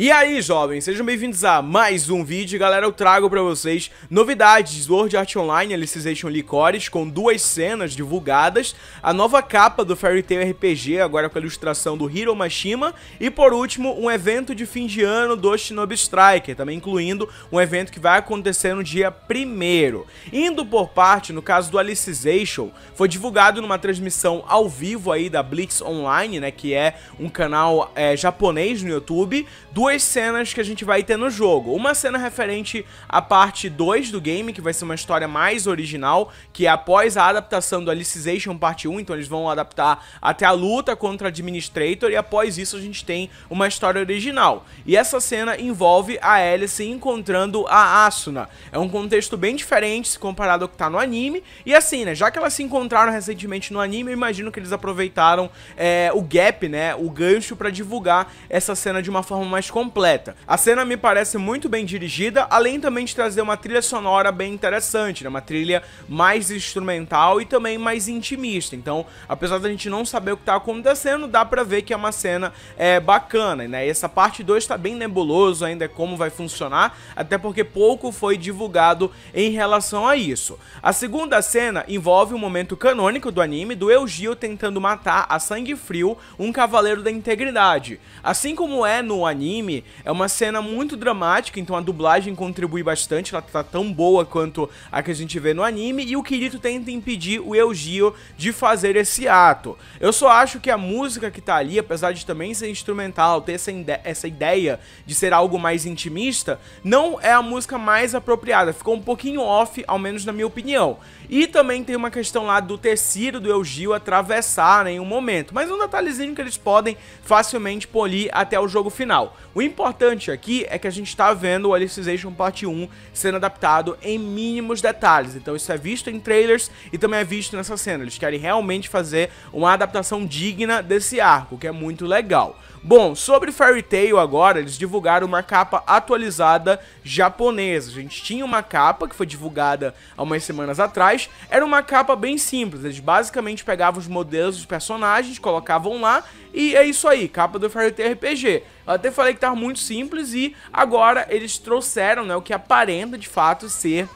E aí, jovens, sejam bem-vindos a mais um vídeo. Galera, eu trago pra vocês novidades do World Art Online Alicization Licores, com duas cenas divulgadas, a nova capa do Fairy Tail RPG, agora com a ilustração do Hiro Mashima, e por último, um evento de fim de ano do Shinobi Striker, também incluindo um evento que vai acontecer no dia 1 Indo por parte, no caso do Alicization, foi divulgado numa transmissão ao vivo aí da Blitz Online, né, que é um canal é, japonês no YouTube, duas duas cenas que a gente vai ter no jogo. Uma cena referente à parte 2 do game, que vai ser uma história mais original, que é após a adaptação do Alicization Parte 1, então eles vão adaptar até a luta contra Administrator, e após isso a gente tem uma história original. E essa cena envolve a Alice encontrando a Asuna. É um contexto bem diferente se comparado ao que tá no anime, e assim, né, já que elas se encontraram recentemente no anime, eu imagino que eles aproveitaram é, o gap, né, o gancho para divulgar essa cena de uma forma mais completa. A cena me parece muito bem dirigida, além também de trazer uma trilha sonora bem interessante, né? uma trilha mais instrumental e também mais intimista. Então, apesar da gente não saber o que está acontecendo, dá para ver que é uma cena é, bacana, né? E essa parte 2 está bem nebuloso ainda é como vai funcionar, até porque pouco foi divulgado em relação a isso. A segunda cena envolve um momento canônico do anime do Elgio tentando matar a sangue frio um cavaleiro da integridade. Assim como é no anime anime, é uma cena muito dramática, então a dublagem contribui bastante, ela tá tão boa quanto a que a gente vê no anime, e o Kirito tenta impedir o Eugio de fazer esse ato. Eu só acho que a música que tá ali, apesar de também ser instrumental, ter essa, essa ideia de ser algo mais intimista, não é a música mais apropriada, ficou um pouquinho off, ao menos na minha opinião. E também tem uma questão lá do tecido do Eugio atravessar né, em um momento, mas um detalhezinho que eles podem facilmente polir até o jogo final. O importante aqui é que a gente está vendo o Alicization Part 1 sendo adaptado em mínimos detalhes. Então isso é visto em trailers e também é visto nessa cena. Eles querem realmente fazer uma adaptação digna desse arco, que é muito legal. Bom, sobre Fairy Tail agora, eles divulgaram uma capa atualizada japonesa. A gente tinha uma capa que foi divulgada há umas semanas atrás. Era uma capa bem simples. Eles basicamente pegavam os modelos dos personagens, colocavam lá e é isso aí, capa do Fairy Tail RPG. Eu até falei que tá muito simples e agora eles trouxeram né, o que aparenta de fato ser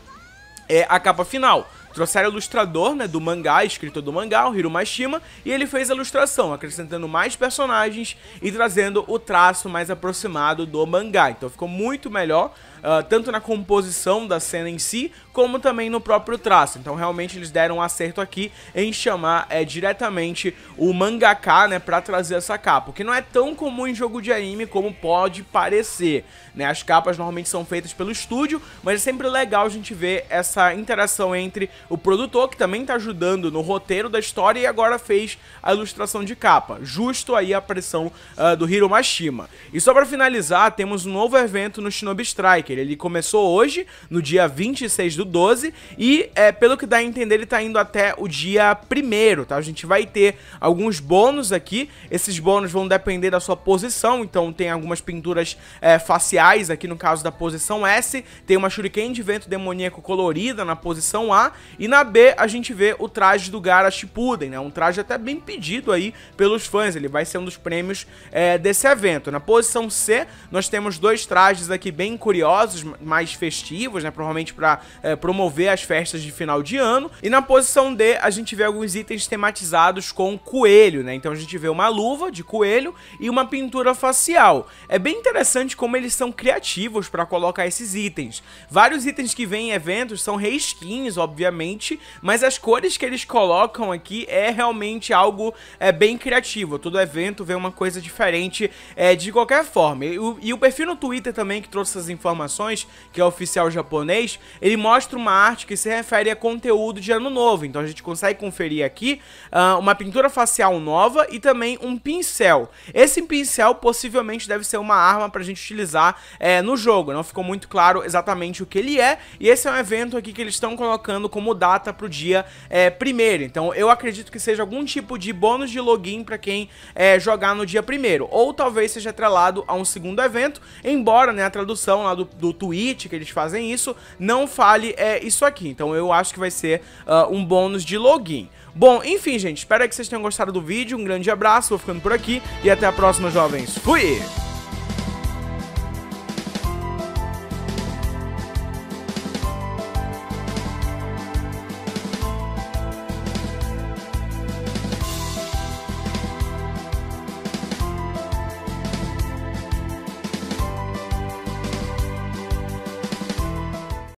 é, a capa final. Trouxeram o ilustrador né, do mangá, escritor do mangá, o Hiro Mashima, e ele fez a ilustração, acrescentando mais personagens e trazendo o traço mais aproximado do mangá. Então ficou muito melhor, uh, tanto na composição da cena em si, como também no próprio traço. Então realmente eles deram um acerto aqui em chamar é, diretamente o mangaka, né, pra trazer essa capa, o que não é tão comum em jogo de anime como pode parecer, né, as capas normalmente são feitas pelo estúdio, mas é sempre legal a gente ver essa interação entre o produtor, que também tá ajudando no roteiro da história e agora fez a ilustração de capa, justo aí a pressão uh, do Hiro Mashima. E só para finalizar, temos um novo evento no Shinobi Striker, ele começou hoje, no dia 26 do 12, e é, pelo que dá a entender, ele tá indo até o dia 1 tá? A gente vai ter alguns bônus aqui, esses bônus vão depender da sua posição, então tem algumas pinturas é, faciais aqui no caso da posição S, tem uma shuriken de vento demoníaco colorida na posição A, e na B a gente vê o traje do Gara Shippuden, né? Um traje até bem pedido aí pelos fãs. Ele vai ser um dos prêmios é, desse evento. Na posição C, nós temos dois trajes aqui bem curiosos, mais festivos, né? Provavelmente para é, promover as festas de final de ano. E na posição D, a gente vê alguns itens tematizados com coelho, né? Então a gente vê uma luva de coelho e uma pintura facial. É bem interessante como eles são criativos para colocar esses itens. Vários itens que vêm em eventos são reskins, obviamente, mas as cores que eles colocam aqui é realmente algo algo é, bem criativo. Todo evento vê uma coisa diferente é, de qualquer forma. E o, e o, perfil no Twitter também que trouxe essas informações, que é oficial japonês, ele mostra uma arte que se refere a conteúdo de ano novo. Então a gente consegue conferir aqui uh, uma pintura facial nova e também um pincel. Esse pincel possivelmente deve ser uma arma pra gente utilizar é, no jogo. Não ficou muito claro exatamente o que ele é. E esse é um evento aqui que eles estão colocando como data pro dia é, primeiro. Então eu acredito que seja algum tipo de de bônus de login para quem é, jogar no dia primeiro. Ou talvez seja atrelado a um segundo evento, embora né, a tradução lá do, do tweet que eles fazem isso, não fale é, isso aqui. Então eu acho que vai ser uh, um bônus de login. Bom, enfim, gente, espero que vocês tenham gostado do vídeo. Um grande abraço, vou ficando por aqui e até a próxima, jovens. Fui!